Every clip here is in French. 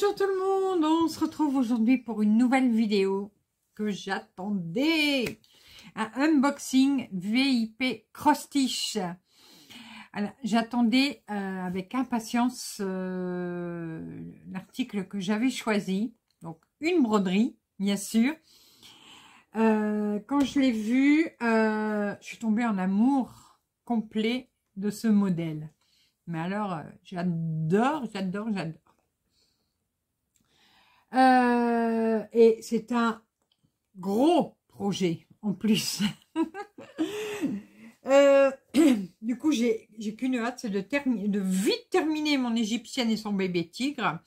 Bonjour tout le monde, on se retrouve aujourd'hui pour une nouvelle vidéo que j'attendais. Un unboxing VIP Crostiche. J'attendais euh, avec impatience euh, l'article que j'avais choisi. Donc une broderie, bien sûr. Euh, quand je l'ai vu, je suis tombée en amour complet de ce modèle. Mais alors, j'adore, j'adore, j'adore. Euh, et c'est un gros projet en plus. Euh, du coup, j'ai qu'une hâte, c'est de, de, vite terminer mon égyptienne et son bébé tigre.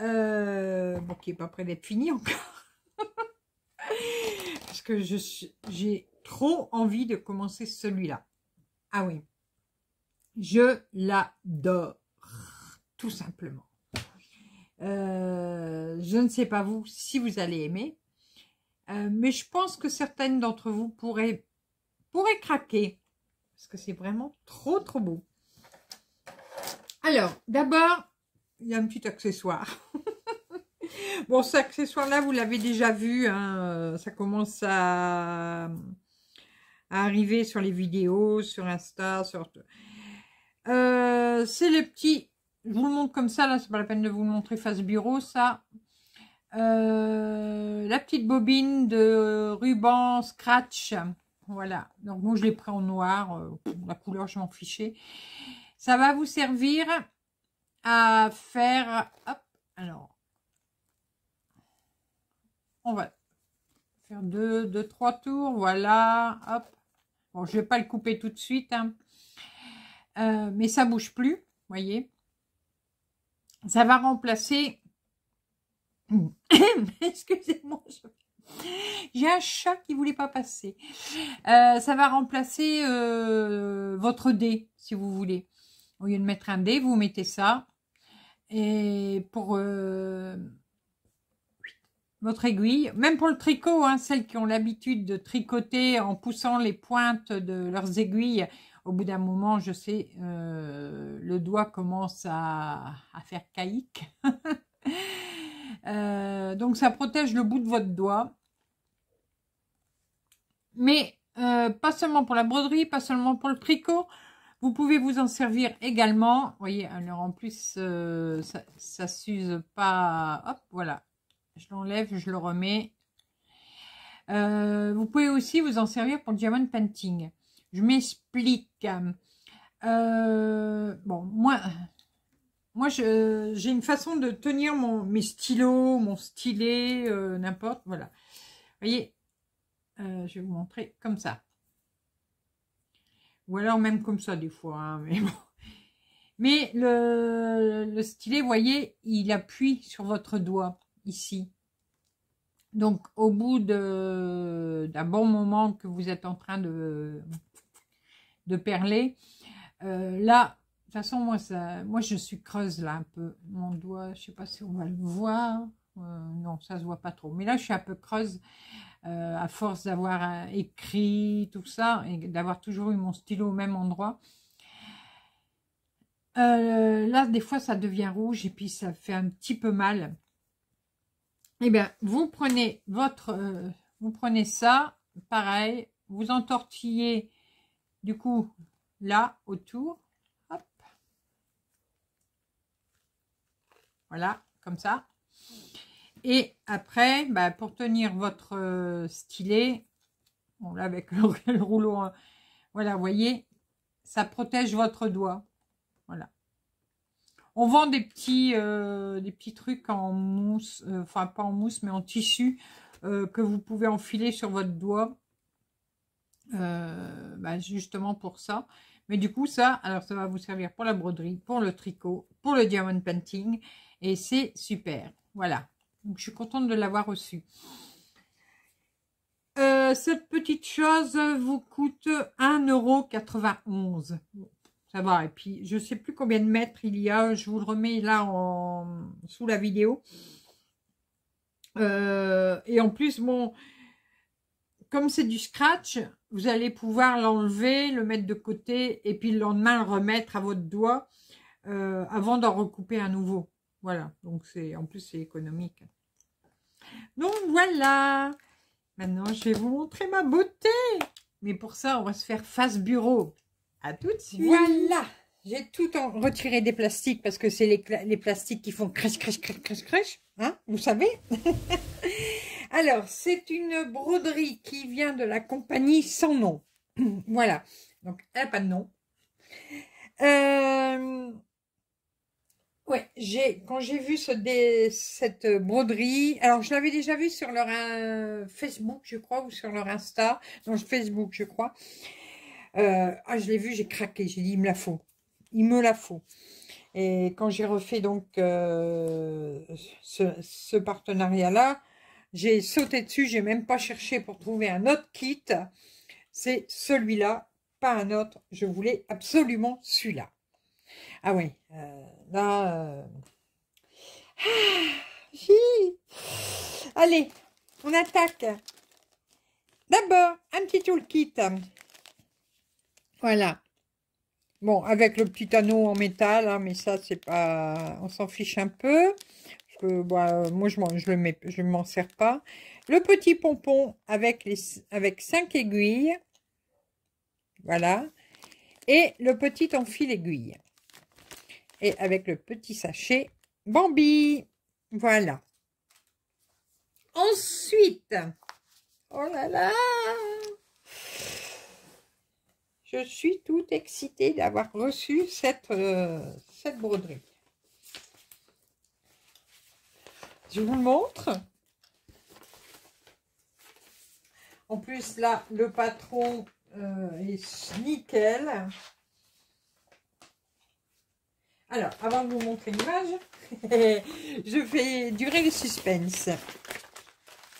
Euh, bon, qui n'est pas prêt d'être fini encore. Parce que j'ai trop envie de commencer celui-là. Ah oui. Je l'adore. Tout simplement. Euh, je ne sais pas vous si vous allez aimer, euh, mais je pense que certaines d'entre vous pourraient, pourraient craquer, parce que c'est vraiment trop trop beau. Alors, d'abord, il y a un petit accessoire. bon, cet accessoire-là, vous l'avez déjà vu, hein, euh, ça commence à, arriver sur les vidéos, sur Insta, sur... c'est le petit je vous le montre comme ça, là, c'est pas la peine de vous le montrer face bureau, ça. Euh, la petite bobine de ruban scratch. Voilà, donc moi je l'ai pris en noir, euh, la couleur je m'en fichais. Ça va vous servir à faire, hop, alors, on va faire deux, deux, trois tours, voilà, hop. Bon, je vais pas le couper tout de suite, hein. euh, mais ça bouge plus, voyez ça va remplacer... Excusez-moi, J'ai un chat qui ne voulait pas passer. Euh, ça va remplacer euh, votre dé, si vous voulez. Au lieu de mettre un dé, vous mettez ça. Et pour euh, votre aiguille, même pour le tricot, hein, celles qui ont l'habitude de tricoter en poussant les pointes de leurs aiguilles au bout d'un moment, je sais, euh, le doigt commence à, faire caïque. Euh, donc, ça protège le bout de votre doigt. Mais euh, pas seulement pour la broderie, pas seulement pour le tricot. Vous pouvez vous en servir également. Vous voyez, alors en plus, ça, ça s'use pas. Hop, voilà. Je l'enlève, je le remets. vous pouvez aussi vous en servir pour le diamond painting. Je m'explique. Euh, bon, moi, moi j'ai une façon de tenir mon, mes stylos, mon stylet, euh, n'importe, voilà. voyez, euh, je vais vous montrer comme ça. Ou alors même comme ça des fois, hein, mais Mais le, le stylet, voyez, il appuie sur votre doigt, ici. Donc, au bout de... d'un bon moment que vous êtes en train de de perler. Euh, là, de toute façon, moi, ça, moi, je suis creuse là un peu. Mon doigt, je sais pas si on va le voir. Euh, non, ça se voit pas trop. Mais là, je suis un peu creuse euh, à force d'avoir écrit tout ça et d'avoir toujours eu mon stylo au même endroit. là, des fois, ça devient rouge et puis ça fait un petit peu mal. et eh bien, vous prenez votre, vous prenez ça, pareil, vous entortillez du coup, là, autour, hop. Voilà, comme ça. Et après, bah, pour tenir votre euh, stylet, on' là, avec le, rouleau, hein, voilà, voyez, ça protège votre doigt. Voilà. On vend des petits, euh, des petits trucs en mousse, euh, enfin pas en mousse, mais en tissu, que vous pouvez enfiler sur votre doigt euh, bah, justement pour ça. Mais du coup, ça, alors ça va vous servir pour la broderie, pour le tricot, pour le diamond painting. Et c'est super. Voilà. Donc, je suis contente de l'avoir reçu. Euh, cette petite chose vous coûte 1,91€. Ça va. Et puis, je ne sais plus combien de mètres il y a. Je vous le remets là en, sous la vidéo. Euh, et en plus, mon comme c'est du scratch, vous allez pouvoir l'enlever, le mettre de côté et puis le lendemain le remettre à votre doigt euh, avant d'en recouper à nouveau. Voilà, donc c'est en plus c'est économique. Donc voilà, maintenant je vais vous montrer ma beauté. Mais pour ça, on va se faire face bureau. À tout Voilà, j'ai tout en retiré des plastiques parce que c'est les, plastiques qui font crèche, crèche, crèche, crèche, crèche. Hein, vous savez Alors, c'est une broderie qui vient de la compagnie sans nom. voilà. Donc, un pas de nom. Euh, ouais, j'ai quand j'ai vu cette broderie, alors je l'avais déjà vue sur leur euh, Facebook, je crois, ou sur leur Insta, non Facebook, je crois. Euh, ah, je l'ai vue, j'ai craqué, j'ai dit il me la faut, il me la faut. Et quand j'ai refait donc ce partenariat-là, j'ai sauté dessus, j'ai même pas cherché pour trouver un autre kit. C'est celui-là, pas un autre. Je voulais absolument celui-là. Ah oui, euh, là... Euh, ah, Allez, on attaque. D'abord, un petit toolkit. Voilà. Bon, avec le petit anneau en métal, hein, mais ça, c'est pas... On s'en fiche un peu que bah, moi, je ne m'en sers pas. Le petit pompon avec, les, avec cinq aiguilles. Voilà. Et le petit fil aiguille. Et avec le petit sachet Bambi. Voilà. Ensuite, oh là là, je suis toute excitée d'avoir reçu cette, euh, cette broderie. Je vous montre. En plus, là, le patron euh, est nickel. Alors, avant de vous montrer l'image, je fais durer le suspense.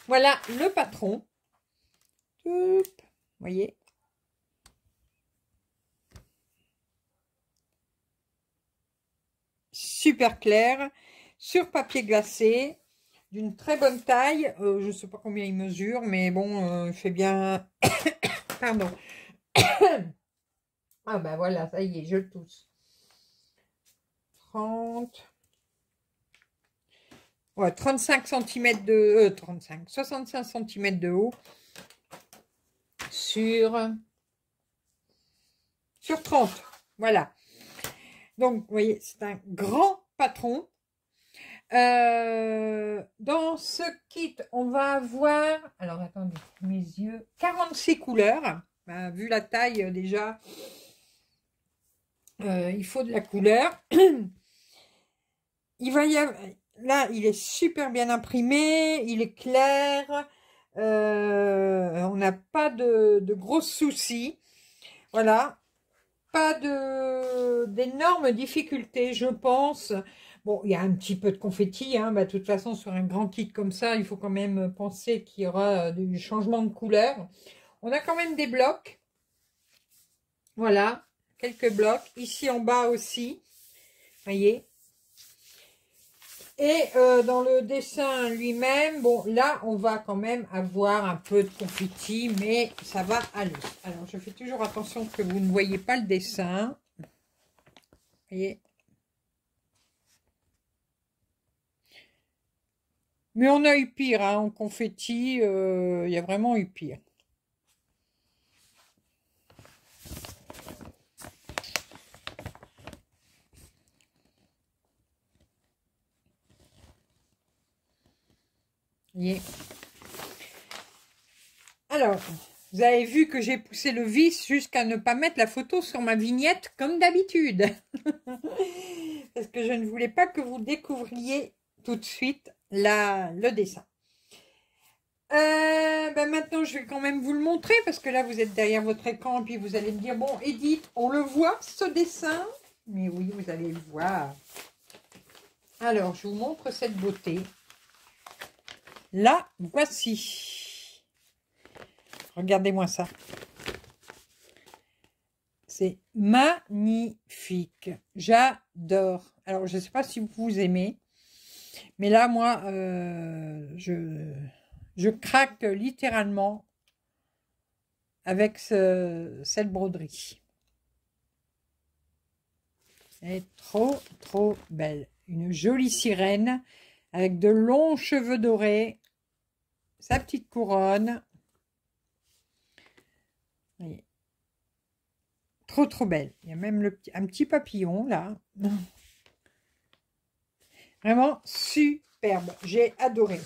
Voilà le patron. voyez Super clair, sur papier glacé, très bonne taille. Euh, je sais pas combien il mesure, mais bon, euh, il fait bien... Pardon. ah ben voilà, ça y est, je le tousse. 30... Ouais, 35 cm de... 35, 65 cm de haut sur... Sur 30, voilà. Donc, vous voyez, c'est un grand patron. Euh, dans ce kit, on va avoir, alors attendez, mes yeux, 46 couleurs. Bah, vu la taille euh, déjà, euh, il faut de la couleur. il va y avoir, là, il est super bien imprimé, il est clair. on n'a pas de, de gros soucis. Voilà, pas d'énormes difficultés, je pense. Bon, il y a un petit peu de confetti, hein, bah, de toute façon, sur un grand kit comme ça, il faut quand même penser qu'il y aura euh, du changement de couleur. On a quand même des blocs. Voilà, quelques blocs. Ici en bas aussi, voyez. Et euh, dans le dessin lui-même, bon, là, on va quand même avoir un peu de confetti, mais ça va aller. Alors, je fais toujours attention que vous ne voyez pas le dessin. Vous voyez Mais on a eu pire, hein, en confetti, euh, il y a vraiment eu pire. Alors, vous avez vu que j'ai poussé le vis jusqu'à ne pas mettre la photo sur ma vignette comme d'habitude. Parce que je ne voulais pas que vous découvriez tout de suite le dessin. Euh, ben maintenant, je vais quand même vous le montrer parce que là, vous êtes derrière votre écran Et puis vous allez me dire, bon, Edith, on le voit, ce dessin Mais oui, vous allez le voir. Alors, je vous montre cette beauté. Là, voici. Regardez-moi ça. C'est magnifique. J'adore. Alors, je ne sais pas si vous aimez, mais là, moi, euh, je, je craque littéralement avec cette broderie. Elle est trop, trop belle. Une jolie sirène avec de longs cheveux dorés sa petite couronne. Trop, trop belle. Il y a même le, un petit papillon, là. Vraiment superbe. J'ai adoré.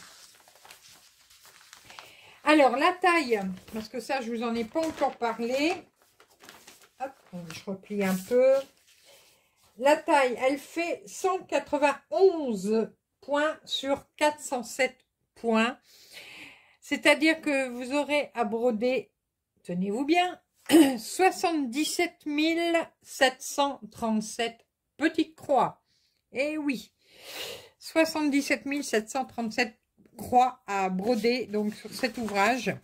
Alors, la taille, parce que ça, je vous en ai pas encore parlé. je replie un peu. La taille, elle fait 191 points sur 407 points. C'est-à-dire que vous aurez à broder, tenez-vous bien, 77 737 petites croix. Eh oui, 77 737 croix à broder donc sur cet ouvrage.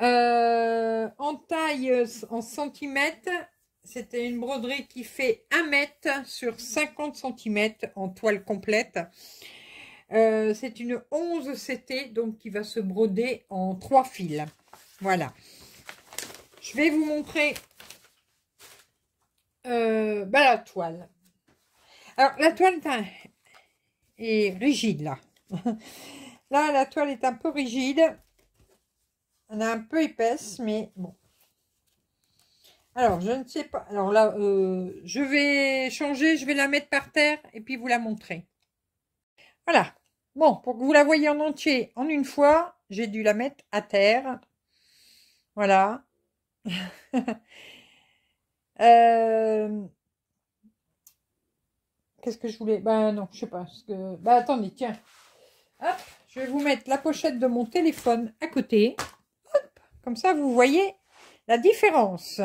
Euh, en taille en centimètres, c'était une broderie qui fait 1 mètre sur 50 cm en toile complète. Euh, c'est une 11 CT, donc qui va se broder en trois fils. Voilà. Je vais vous montrer euh, bah, la toile. Alors, la toile est, rigide, là. là, la toile est un peu rigide. Elle est un peu épaisse, mais bon. Alors, je ne sais pas. Alors là, euh, je vais changer, je vais la mettre par terre et puis vous la montrer. Voilà. Bon, pour que vous la voyez en entier, en une fois, j'ai dû la mettre à terre. Voilà. Euh, qu'est-ce que je voulais Ben non, je sais pas. Ben attendez, tiens. Hop, je vais vous mettre la pochette de mon téléphone à côté. comme ça, vous voyez la différence.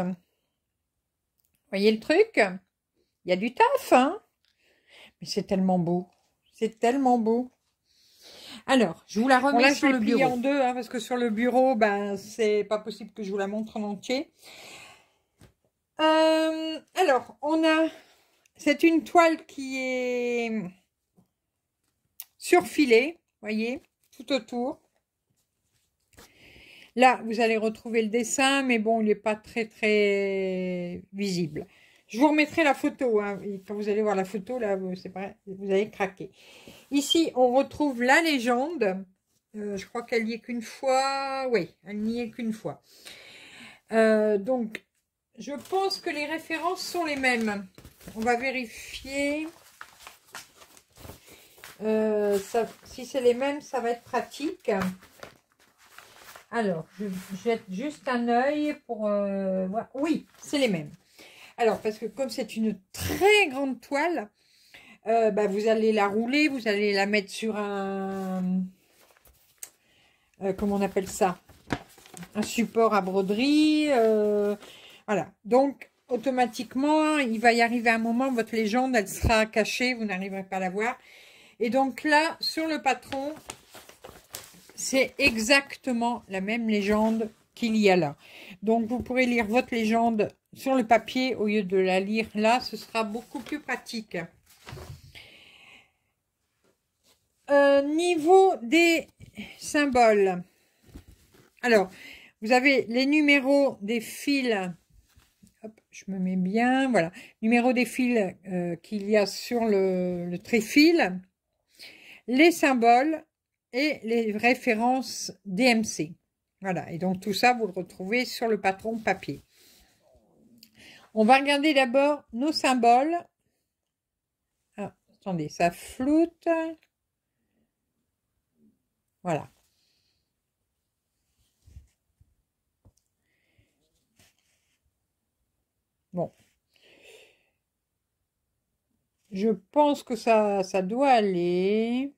voyez le truc Il y a du taf, hein Mais c'est tellement beau. C'est tellement beau. Alors, je vous la remets sur le bureau. en deux, hein, parce que sur le bureau, ben, c'est pas possible que je vous la montre en entier. Euh, alors, on a... C'est une toile qui est surfilée, voyez, tout autour. Là, vous allez retrouver le dessin, mais bon, il n'est pas très, très visible. Je vous remettrai la photo. Hein. Quand vous allez voir la photo, là, vous, vous allez craquer. Ici, on retrouve la légende. Euh, je crois qu'elle n'y est qu'une fois. Oui, elle n'y est qu'une fois. Euh, donc, je pense que les références sont les mêmes. On va vérifier. Euh, si c'est les mêmes, ça va être pratique. Alors, je jette juste un œil pour... oui, c'est les mêmes. Alors, parce que comme c'est une très grande toile, euh, bah, vous allez la rouler, vous allez la mettre sur un... Euh, comment on appelle ça Un support à broderie. Euh, voilà. Donc, automatiquement, il va y arriver un moment, votre légende, elle sera cachée, vous n'arriverez pas à la voir. Et donc là, sur le patron, c'est exactement la même légende qu'il y a là. Donc vous pourrez lire votre légende sur le papier au lieu de la lire là, ce sera beaucoup plus pratique. Euh, niveau des symboles. Alors, vous avez les numéros des fils. je me mets bien. Voilà. Numéro des fils euh, qu'il y a sur le, le tréfil. Les symboles et les références DMC. Voilà, et donc tout ça, vous le retrouvez sur le patron papier. On va regarder d'abord nos symboles. Ah, attendez, ça floute. Voilà. Bon. Je pense que ça, ça doit aller.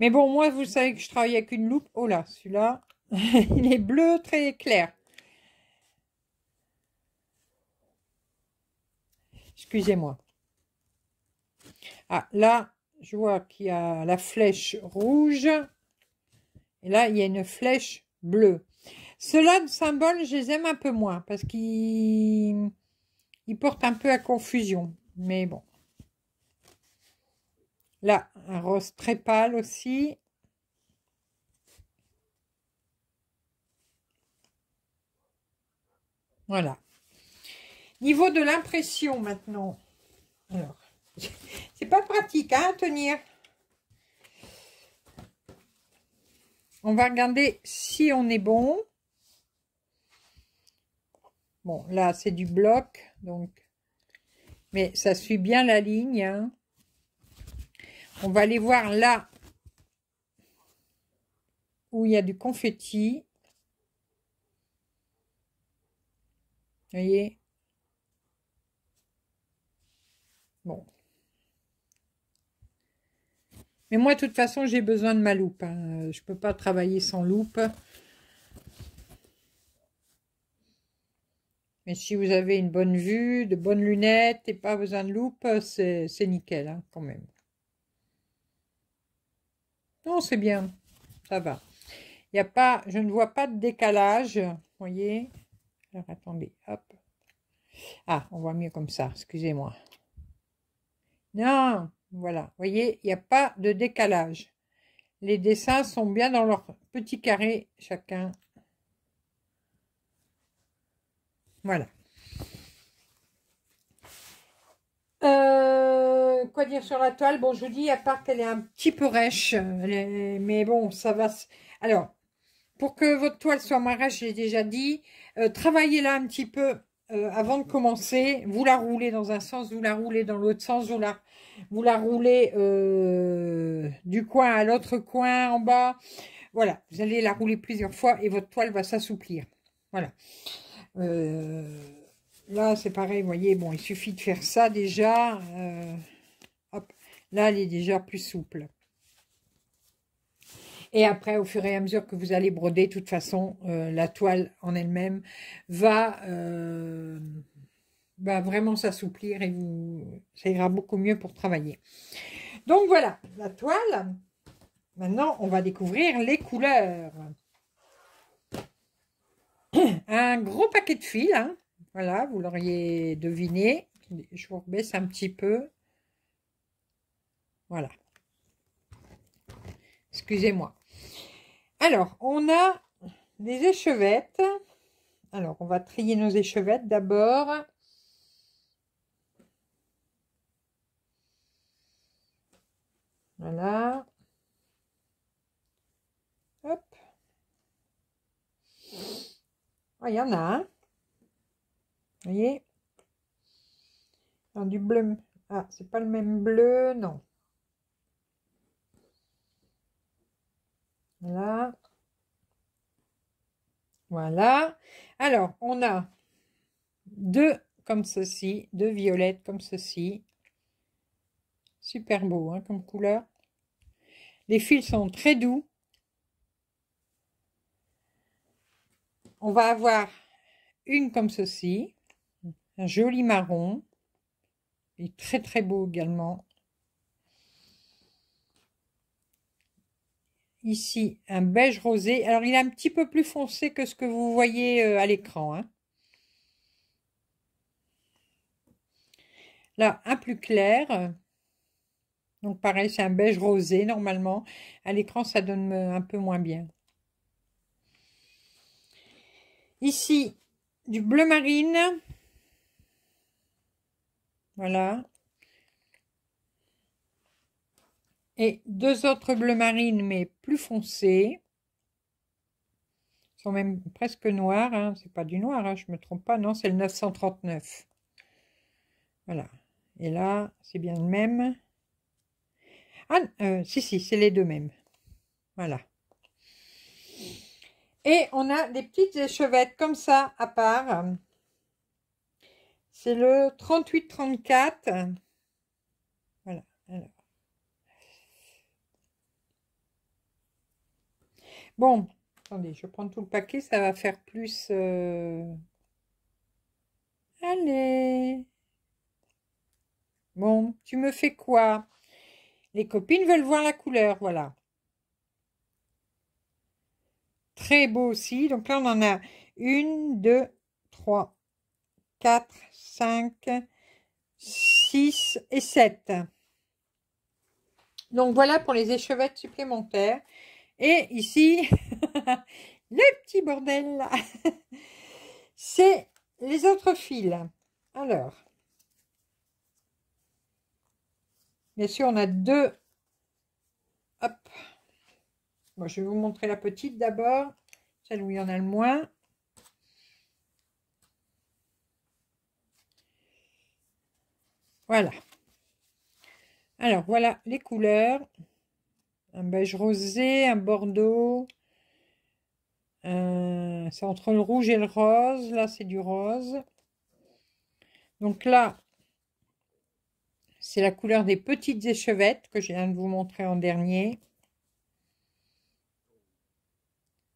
Mais bon, moi, vous savez que je travaille avec une loupe. Oh là, celui-là. Il est bleu très clair. Excusez-moi. Ah, là, je vois qu'il y a la flèche rouge. Et là, il y a une flèche bleue. Ceux-là de je les aime un peu moins parce qu'ils portent un peu à confusion. Mais bon. Là, un rose très pâle aussi. Voilà. Niveau de l'impression maintenant. Alors, c'est pas pratique hein, à tenir. On va regarder si on est bon. Bon, là, c'est du bloc, donc. Mais ça suit bien la ligne. Hein. On va aller voir là où il y a du confetti. voyez Bon. Mais moi, de toute façon, j'ai besoin de ma loupe. Hein. Je peux pas travailler sans loupe. Mais si vous avez une bonne vue, de bonnes lunettes et pas besoin de loupe, c'est nickel hein, quand même. Non, c'est bien. Ça va. Il a pas, je ne vois pas de décalage, vous voyez. Alors attendez, hop. Ah, on voit mieux comme ça, excusez-moi. Non, voilà, voyez, il n'y a pas de décalage. Les dessins sont bien dans leur petit carré chacun. Voilà. Euh, quoi dire sur la toile Bon, je vous dis, à part qu'elle est un petit peu rêche, euh, mais bon, ça va. Alors, pour que votre toile soit moins j'ai déjà dit, euh, Travaillez-la un petit peu euh, avant de commencer. Vous la roulez dans un sens, vous la roulez dans l'autre sens, vous la, vous la roulez euh, du coin à l'autre coin, en bas. Voilà, vous allez la rouler plusieurs fois et votre toile va s'assouplir. Voilà. là, c'est pareil, voyez, bon, il suffit de faire ça déjà. hop, là, elle est déjà plus souple. Et après, au fur et à mesure que vous allez broder, de toute façon, euh, la toile en elle-même va, euh, vraiment s'assouplir et ça ira beaucoup mieux pour travailler. Donc voilà, la toile. Maintenant, on va découvrir les couleurs. Un gros paquet de fils, hein. voilà, vous l'auriez deviné. Je vous rebaisse un petit peu. Voilà. Excusez-moi. Alors, on a des échevettes. Alors, on va trier nos échevettes d'abord. Voilà. Hop. Ah, il y en a un. Vous voyez Dans du bleu. Ah, c'est pas le même bleu, non. Voilà. Alors, on a deux comme ceci, deux violettes comme ceci. Super beau hein, comme couleur. Les fils sont très doux. On va avoir une comme ceci, un joli marron. Il est très très beau également. ici un beige rosé. Alors, il est un petit peu plus foncé que ce que vous voyez euh, à l'écran. Hein. Là, un plus clair. Donc, pareil, c'est un beige rosé, normalement. À l'écran, ça donne euh, un peu moins bien. Ici, du bleu marine. Voilà. et deux autres bleu marine mais plus foncés. sont même presque noirs, hein. c'est pas du noir, hein. je me trompe pas, non, c'est le 939. Voilà, et là c'est bien le même. Ah, euh, si, si, c'est les deux mêmes. Voilà. Et on a des petites échevettes comme ça à part. C'est le 38-34. Bon, attendez, je prends tout le paquet, ça va faire plus... Euh, Allez Bon, tu me fais quoi Les copines veulent voir la couleur, voilà. Très beau aussi. Donc là, on en a une, deux, trois, quatre, cinq, six et sept. Donc voilà pour les échevettes supplémentaires. Et ici, le petit bordel, c'est les autres fils. Alors, bien sûr, on a deux. Hop. moi, je vais vous montrer la petite d'abord, celle où il y en a le moins. Voilà. Alors, voilà les couleurs un beige rosé, un bordeaux. c'est entre le rouge et le rose. Là, c'est du rose. Donc là, c'est la couleur des petites échevettes que je viens de vous montrer en dernier.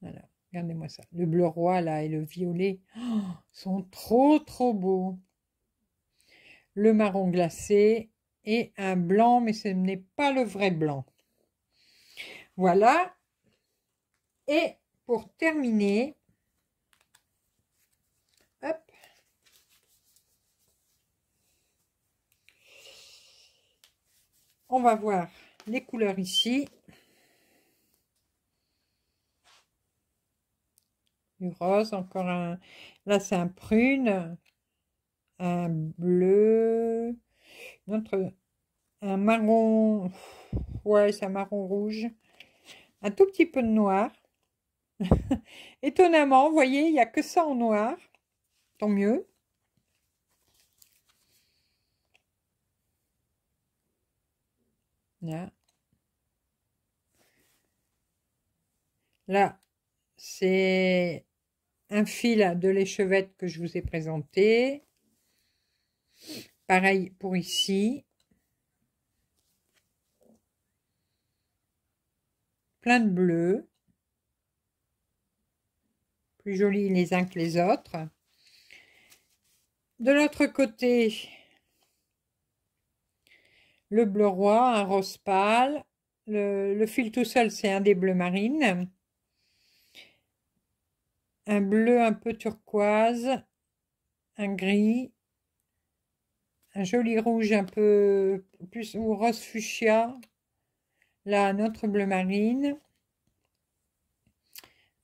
Voilà, regardez-moi ça. Le bleu roi, là, et le violet oh, sont trop, trop beaux. Le marron glacé et un blanc, mais ce n'est pas le vrai blanc. Voilà. Et pour terminer, hop, on va voir les couleurs ici. Du rose, encore un. Là, c'est un prune, un bleu, un marron. Ouais, c'est un marron rouge un tout petit peu de noir. Étonnamment, vous voyez, il n'y a que ça en noir. Tant mieux. Là, c'est un fil de l'échevette que je vous ai présenté. Pareil pour ici. plein de bleus plus jolis les uns que les autres. De l'autre côté, le bleu roi, un rose pâle. Le, fil tout seul, c'est un des bleus marines. Un bleu un peu turquoise, un gris, un joli rouge un peu plus ou rose fuchsia, Là, notre bleu marine,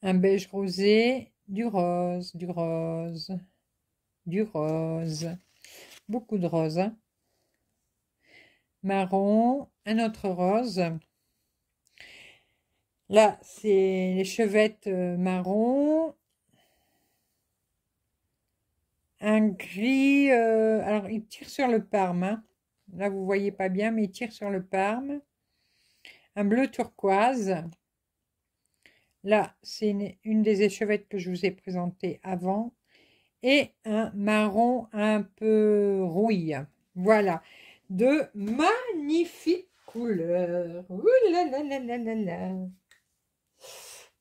un beige rosé, du rose, du rose, du rose. Beaucoup de rose. Hein. Marron, un autre rose. Là, c'est les chevettes euh, marron. Un gris, euh, alors il tire sur le parme. Hein. Là, vous voyez pas bien, mais il tire sur le parme un bleu turquoise. Là, c'est une, des échevettes que je vous ai présentées avant. Et un marron un peu rouille. Voilà. De magnifiques couleurs.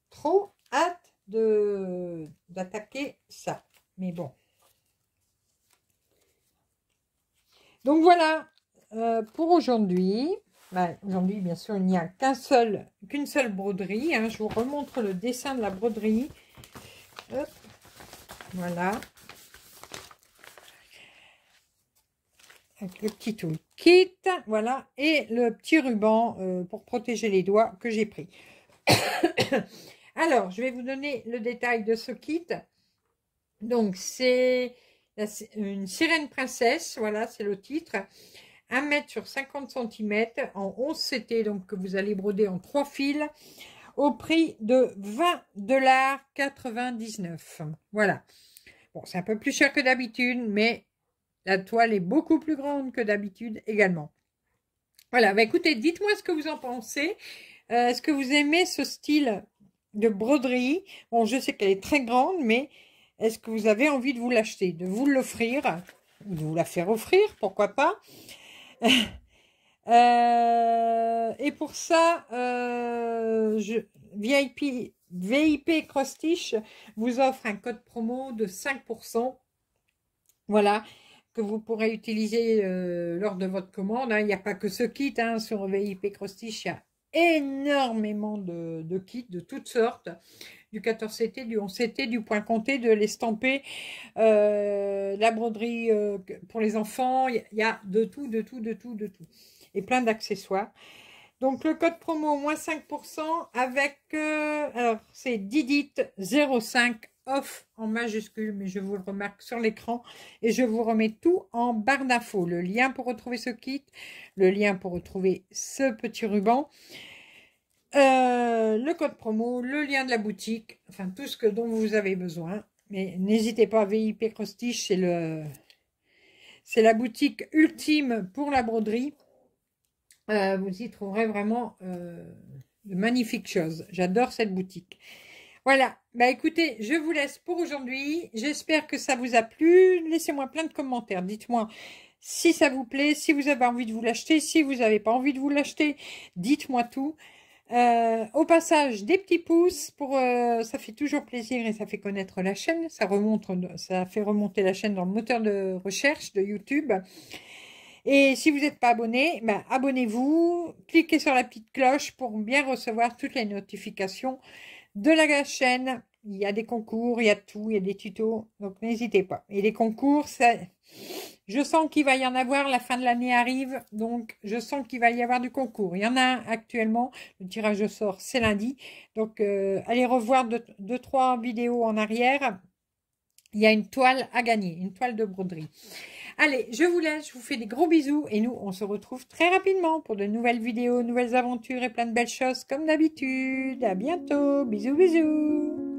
Trop hâte de d'attaquer ça. Mais bon. Donc voilà euh, pour aujourd'hui. Bah, aujourd'hui, bien sûr, il n'y a qu'une seul, qu'une seule broderie. Hein. Je vous remontre le dessin de la broderie. Voilà. Avec le petit kit, Voilà. Et le petit ruban euh, pour protéger les doigts que j'ai pris. Alors, je vais vous donner le détail de ce kit. Donc, c'est une sirène princesse. Voilà, c'est le titre. 1 mètre sur 50 cm en 11 CT, donc que vous allez broder en 3 fils, au prix de 20,99$. Voilà. Bon, c'est un peu plus cher que d'habitude, mais la toile est beaucoup plus grande que d'habitude également. Voilà, bah, écoutez, dites-moi ce que vous en pensez. Euh, est-ce que vous aimez ce style de broderie Bon, je sais qu'elle est très grande, mais est-ce que vous avez envie de vous l'acheter, de vous l'offrir, de vous la faire offrir, pourquoi pas Euh, et pour ça, euh, VIP, VIP Crostiche vous offre un code promo de 5%. Voilà que vous pourrez utiliser euh, lors de votre commande. Hein. Il n'y a pas que ce kit hein. sur VIP Crostiche, il y a énormément de kits de toutes sortes du 14CT, du 11CT, du point compté, de l'estampé, euh, la broderie euh, pour les enfants. Il y, a de tout, de tout, de tout, de tout. Et plein d'accessoires. Donc le code promo moins 5% avec, euh, alors c'est Didit05 off en majuscule, mais je vous le remarque sur l'écran. Et je vous remets tout en barre d'infos. Le lien pour retrouver ce kit, le lien pour retrouver ce petit ruban. Euh, le code promo, le lien de la boutique, enfin tout ce que, dont vous avez besoin. Mais n'hésitez pas, à VIP Crostiche, c'est le... C'est la boutique ultime pour la broderie. Euh, vous y trouverez vraiment euh, de magnifiques choses. J'adore cette boutique. Voilà, bah écoutez, je vous laisse pour aujourd'hui. J'espère que ça vous a plu. Laissez-moi plein de commentaires. Dites-moi si ça vous plaît, si vous avez envie de vous l'acheter, si vous n'avez pas envie de vous l'acheter. Dites-moi tout. Euh, au passage, des petits pouces, pour, euh, ça fait toujours plaisir et ça fait connaître la chaîne. Ça, remonte, ça fait remonter la chaîne dans le moteur de recherche de YouTube. Et si vous n'êtes pas abonné, ben, abonnez-vous, cliquez sur la petite cloche pour bien recevoir toutes les notifications de la chaîne. Il y a des concours, il y a tout, il y a des tutos, donc n'hésitez pas. Et les concours, je sens qu'il va y en avoir, la fin de l'année arrive, donc je sens qu'il va y avoir du concours. Il y en a actuellement, le tirage de sort, c'est lundi. Donc euh, allez revoir deux, deux, trois vidéos en arrière. Il y a une toile à gagner, une toile de broderie. Allez, je vous laisse, je vous fais des gros bisous et nous, on se retrouve très rapidement pour de nouvelles vidéos, nouvelles aventures et plein de belles choses comme d'habitude. À bientôt, bisous, bisous